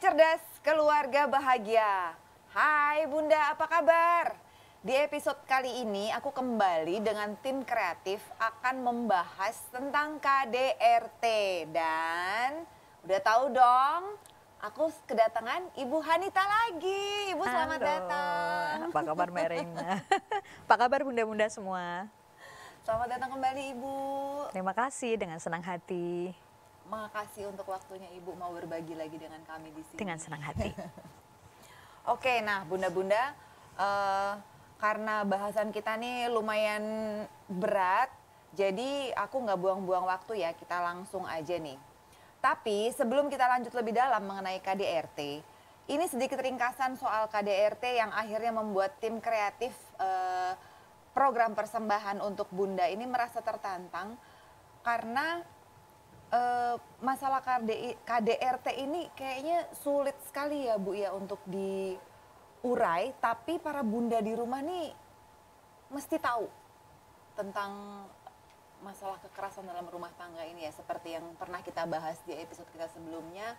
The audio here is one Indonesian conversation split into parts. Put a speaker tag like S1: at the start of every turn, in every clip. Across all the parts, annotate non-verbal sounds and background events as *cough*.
S1: cerdas, keluarga bahagia. Hai Bunda, apa kabar? Di episode kali ini aku kembali dengan tim kreatif akan membahas tentang KDRT dan udah tahu dong aku kedatangan Ibu Hanita lagi. Ibu selamat Halo.
S2: datang. Apa kabar Merina? *laughs* apa kabar Bunda-bunda semua?
S1: Selamat datang kembali Ibu. Terima
S2: kasih dengan senang hati
S1: makasih untuk waktunya Ibu mau berbagi lagi dengan kami di sini. Dengan
S2: senang hati. *laughs* Oke, nah bunda-bunda,
S1: uh, karena bahasan kita nih lumayan berat, jadi aku nggak buang-buang waktu ya, kita langsung aja nih. Tapi sebelum kita lanjut lebih dalam mengenai KDRT, ini sedikit ringkasan soal KDRT yang akhirnya membuat tim kreatif uh, program persembahan untuk Bunda ini merasa tertantang karena uh, masalah KDI, KDRT ini kayaknya sulit sekali ya Bu ya untuk diurai, tapi para bunda di rumah nih mesti tahu tentang masalah kekerasan dalam rumah tangga ini ya seperti yang pernah kita bahas di episode kita sebelumnya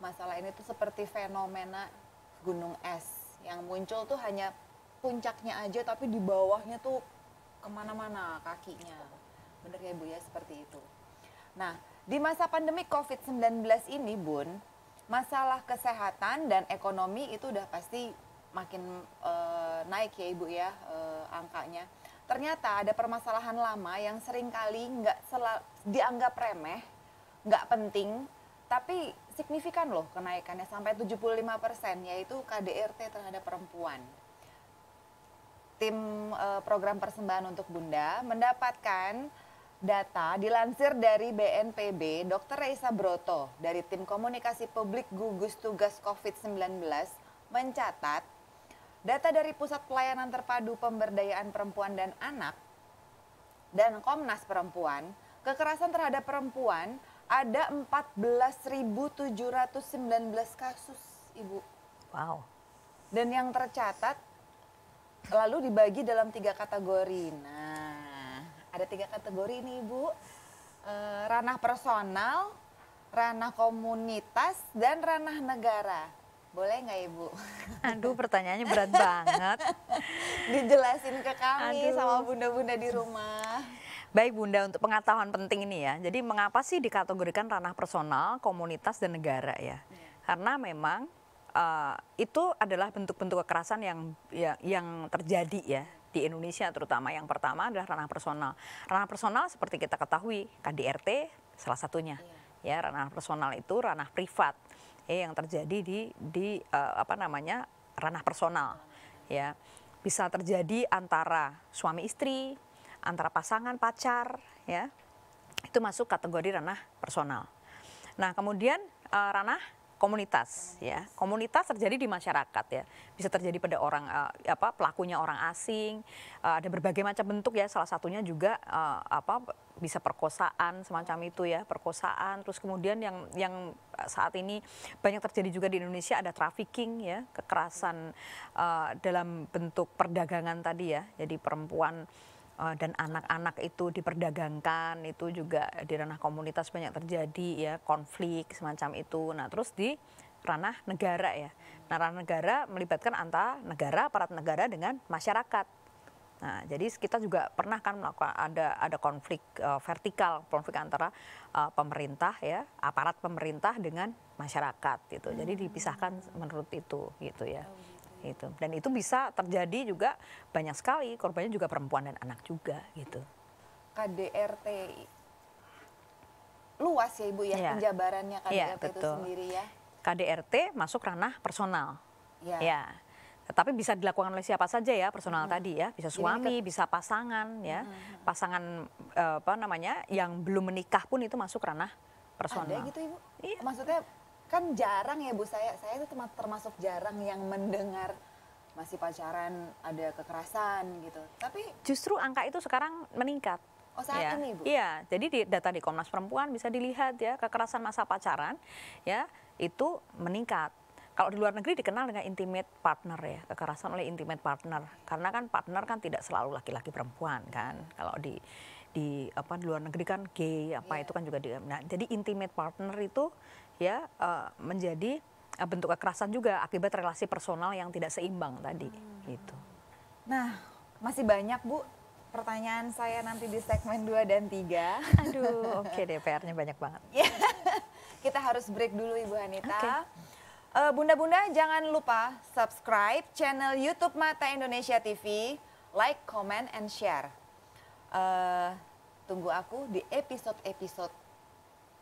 S1: masalah ini tuh seperti fenomena gunung es yang muncul tuh hanya puncaknya aja tapi di bawahnya tuh kemana-mana kakinya bener ya bu ya seperti itu nah di masa pandemi COVID-19 ini, Bun, masalah kesehatan dan ekonomi itu udah pasti makin uh, naik ya Ibu ya uh, angkanya. Ternyata ada permasalahan lama yang sering kali nggak dianggap remeh, nggak penting, tapi signifikan loh kenaikannya sampai 75% yaitu KDRT terhadap perempuan. Tim uh, program persembahan untuk Bunda mendapatkan data dilansir dari BNPB, Dr. Reisa Broto dari tim komunikasi publik gugus tugas COVID-19 mencatat data dari Pusat Pelayanan Terpadu Pemberdayaan Perempuan dan Anak dan Komnas Perempuan, kekerasan terhadap perempuan ada 14.719 kasus, Ibu. Wow. Dan yang tercatat lalu dibagi dalam tiga kategori. Nah, ada tiga kategori nih Bu. E, ranah personal, ranah komunitas, dan ranah negara. Boleh nggak Ibu?
S2: *laughs* Aduh pertanyaannya berat banget.
S1: *laughs* Dijelasin ke kami Aduh. sama bunda-bunda di rumah.
S2: Baik Bunda, untuk pengetahuan penting ini ya. Jadi mengapa sih dikategorikan ranah personal, komunitas, dan negara ya? Karena memang uh, itu adalah bentuk-bentuk kekerasan yang, yang yang terjadi ya di Indonesia terutama yang pertama adalah ranah personal. Ranah personal seperti kita ketahui KDRT kan salah satunya. Iya. Ya, ranah personal itu ranah privat ya, yang terjadi di di uh, apa namanya? ranah personal. Ya. Bisa terjadi antara suami istri, antara pasangan pacar ya. Itu masuk kategori ranah personal. Nah, kemudian uh, ranah komunitas ya komunitas terjadi di masyarakat ya bisa terjadi pada orang uh, apa pelakunya orang asing uh, ada berbagai macam bentuk ya salah satunya juga uh, apa bisa perkosaan semacam itu ya perkosaan terus kemudian yang yang saat ini banyak terjadi juga di Indonesia ada trafficking ya kekerasan uh, dalam bentuk perdagangan tadi ya jadi perempuan Eh, dan anak-anak itu diperdagangkan itu juga di ranah komunitas banyak terjadi ya konflik semacam itu nah terus di ranah negara ya nah ranah negara melibatkan antara negara aparat negara dengan masyarakat nah jadi kita juga pernah kan melakukan ada ada konflik uh, vertikal konflik antara uh, pemerintah ya aparat pemerintah dengan masyarakat gitu jadi hmm. dipisahkan menurut itu gitu ya oh, gitu. Dan itu bisa terjadi juga banyak sekali korbannya juga perempuan dan anak juga gitu.
S1: KDRT
S2: luas ya Ibu ya, ya. penjabarannya KDRT ya, betul. itu sendiri ya. KDRT masuk ranah personal. Ya. ya. Tetapi bisa dilakukan oleh siapa saja ya personal hmm. tadi ya, bisa suami, ke... bisa pasangan ya. Hmm. Pasangan eh, apa namanya yang belum menikah pun itu masuk ranah personal. Ada gitu
S1: Ibu? Iya. Maksudnya kan jarang ya Bu saya saya itu termasuk jarang yang mendengar masih
S2: pacaran ada kekerasan gitu. Tapi justru angka itu sekarang meningkat. Oh saat ya. ini Bu. Iya, jadi di, data di Komnas Perempuan bisa dilihat ya kekerasan masa pacaran ya itu meningkat kalau di luar negeri dikenal dengan intimate partner ya, kekerasan oleh intimate partner. Karena kan partner kan tidak selalu laki-laki perempuan kan. Kalau di di apa di luar negeri kan gay apa yeah. itu kan juga di, nah jadi intimate partner itu ya uh, menjadi eh, bentuk kekerasan juga akibat relasi personal yang tidak seimbang tadi hmm. gitu.
S1: Nah, masih banyak Bu pertanyaan saya nanti di segmen 2
S2: dan 3. Aduh, oke okay dpr nya banyak banget. *laughs* Iya.
S1: kita harus break dulu Ibu Anita. Okay. Eh, bunda-bunda uh, jangan lupa subscribe channel YouTube Mata Indonesia TV, like, comment, and share. Uh, tunggu aku di episode-episode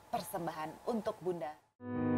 S1: persembahan untuk Bunda.